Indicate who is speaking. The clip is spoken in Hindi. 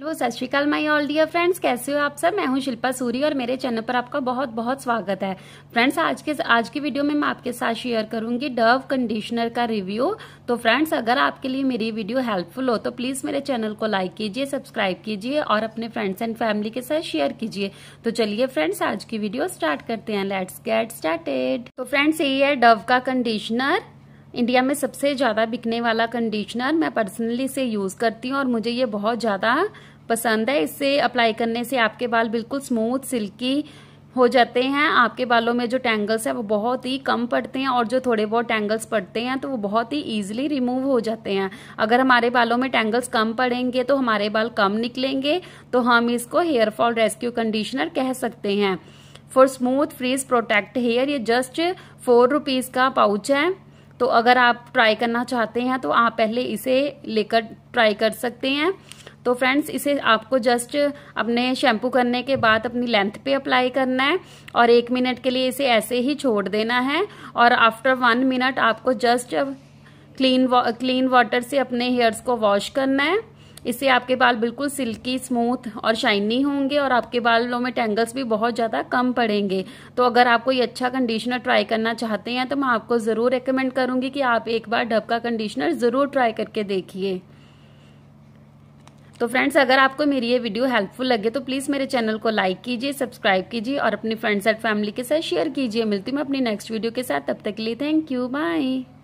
Speaker 1: हेलो सत श्रीकाल माई ऑल डियर फ्रेंड्स कैसे हो आप सब मैं हूं शिल्पा सूरी और मेरे चैनल पर आपका बहुत बहुत स्वागत है फ्रेंड्स आज के आज की वीडियो में मैं आपके साथ शेयर करूंगी डव कंडीशनर का रिव्यू तो फ्रेंड्स अगर आपके लिए मेरी वीडियो हेल्पफुल हो तो प्लीज़ मेरे चैनल को लाइक कीजिए सब्सक्राइब कीजिए और अपने फ्रेंड्स एंड फैमिली के साथ शेयर कीजिए तो चलिए फ्रेंड्स आज की वीडियो स्टार्ट करते हैं लेट्स गेट स्टार्टेड तो फ्रेंड्स यही है डव का कंडीशनर इंडिया में सबसे ज़्यादा बिकने वाला कंडीशनर मैं पर्सनली इसे यूज़ करती हूँ और मुझे ये बहुत ज़्यादा पसंद है इसे अप्लाई करने से आपके बाल बिल्कुल स्मूथ सिल्की हो जाते हैं आपके बालों में जो टैंगल्स है वो बहुत ही कम पड़ते हैं और जो थोड़े बहुत टैंगल्स पड़ते हैं तो वो बहुत ही ईजिली रिमूव हो जाते हैं अगर हमारे बालों में टैंगल्स कम पड़ेंगे तो हमारे बाल कम निकलेंगे तो हम इसको हेयर फॉल रेस्क्यू कंडीशनर कह सकते हैं for smooth frizz protect hair ये जस्ट फोर रुपीज़ का पाउच है तो अगर आप ट्राई करना चाहते हैं तो आप पहले इसे लेकर ट्राई कर सकते हैं तो फ्रेंड्स इसे आपको जस्ट अपने शैम्पू करने के बाद अपनी लेंथ पे अप्लाई करना है और एक मिनट के लिए इसे ऐसे ही छोड़ देना है और आफ्टर वन मिनट आपको जस्ट क्लीन क्लीन वाटर से अपने हेयर्स को वॉश करना है इससे आपके बाल बिल्कुल सिल्की स्मूथ और शाइनी होंगे और आपके बालों में टेंगल्स भी बहुत ज़्यादा कम पड़ेंगे तो अगर आप कोई अच्छा कंडीशनर ट्राई करना चाहते हैं तो मैं आपको ज़रूर रिकमेंड करूंगी कि आप एक बार डब का कंडीशनर ज़रूर ट्राई करके देखिए तो फ्रेंड्स अगर आपको मेरी ये वीडियो हेल्पफुल लगे तो प्लीज़ मेरे चैनल को लाइक कीजिए सब्सक्राइब कीजिए और अपनी फ्रेंड्स एंड फैमिली के साथ शेयर कीजिए मिलती हूँ अपनी नेक्स्ट वीडियो के साथ तब तक के लिए थैंक यू बाय